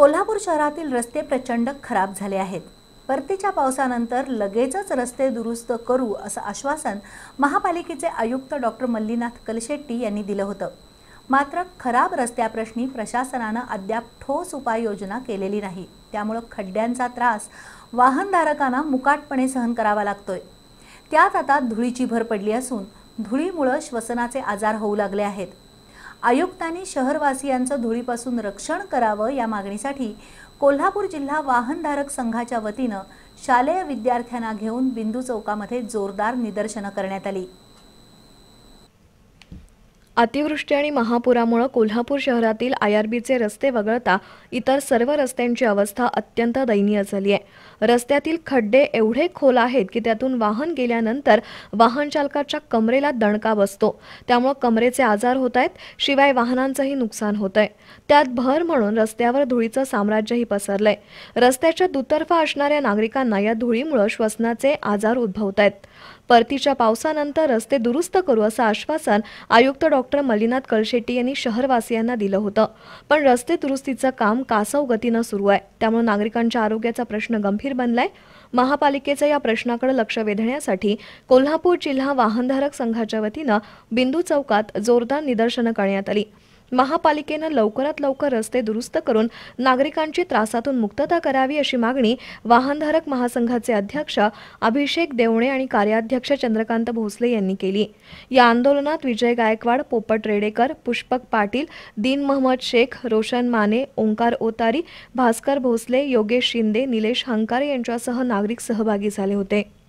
कोल्हापूर शहरातील रस्ते प्रचंड खराब झाले आहेत परतीच्या पावसानंतर लगेचच रस्ते दुरुस्त करू असं आश्वासन महापालिकेचे आयुक्त डॉक्टर मल्लीनाथ कलशेट्टी यांनी दिलं होतं मात्र खराब रस्त्याप्रश्नी प्रशासनानं अद्याप ठोस उपाययोजना केलेली नाही त्यामुळं खड्ड्यांचा त्रास वाहनधारकांना मुकाटपणे सहन करावा लागतोय त्यात आता धुळीची भर पडली असून धुळीमुळं श्वसनाचे आजार होऊ लागले आहेत आयुक्तांनी शहरवासियांचं धुळीपासून रक्षण करावं या मागणीसाठी कोल्हापूर जिल्हा वाहनधारक संघाच्या वतीनं शालेय विद्यार्थ्यांना घेऊन बिंदू चौकामध्ये जोरदार निदर्शनं करण्यात आली अतिवृष्टी आणि महापुरामुळे कोल्हापूर शहरातील बीचे रस्ते वगळता इतर सर्व रस्त्यांची अवस्था अत्यंत दयनीय झाली आहे रस्त्यातील खड्डे एवढे खोल आहेत की त्यातून वाहन गेल्यानंतर वाहन चालकाच्या कमरेला दणका बसतो त्यामुळे कमरेचे आजार होत आहेत शिवाय वाहनांचंही नुकसान होत आहे त्यात भर म्हणून रस्त्यावर धुळीचं साम्राज्यही पसरलंय रस्त्याच्या दुतर्फा असणाऱ्या नागरिकांना या धुळीमुळे श्वसनाचे आजार उद्भवत आहेत परतीच्या पावसानंतर रस्ते दुरुस्त करू असं आश्वासन आयुक्त डॉक्टर मल्लीनाथ कळशेट्टी यांनी शहरवासियांना दिलं होतं पण रस्ते दुरुस्तीचं काम कासव गतीनं सुरू आहे त्यामुळे नागरिकांच्या आरोग्याचा प्रश्न गंभीर बनलाय महापालिकेचं या प्रश्नाकडे लक्ष वेधण्यासाठी कोल्हापूर जिल्हा वाहनधारक संघाच्या वतीनं बिंदू चौकात जोरदार निदर्शनं करण्यात आली महापालिकेनं लवकरात लवकर रस्ते दुरुस्त करून नागरिकांची त्रासातून मुक्तता करावी अशी मागणी वाहनधारक महासंघाचे अध्यक्ष अभिषेक देवणे आणि कार्याध्यक्ष चंद्रकांत भोसले यांनी केली या आंदोलनात विजय गायकवाड पोपट रेडेकर पुष्पक पाटील दीन महम्मद शेख रोशन माने ओंकार ओतारी भास्कर भोसले योगेश शिंदे निलेश हंकारे यांच्यासह नागरिक सहभागी झाले होते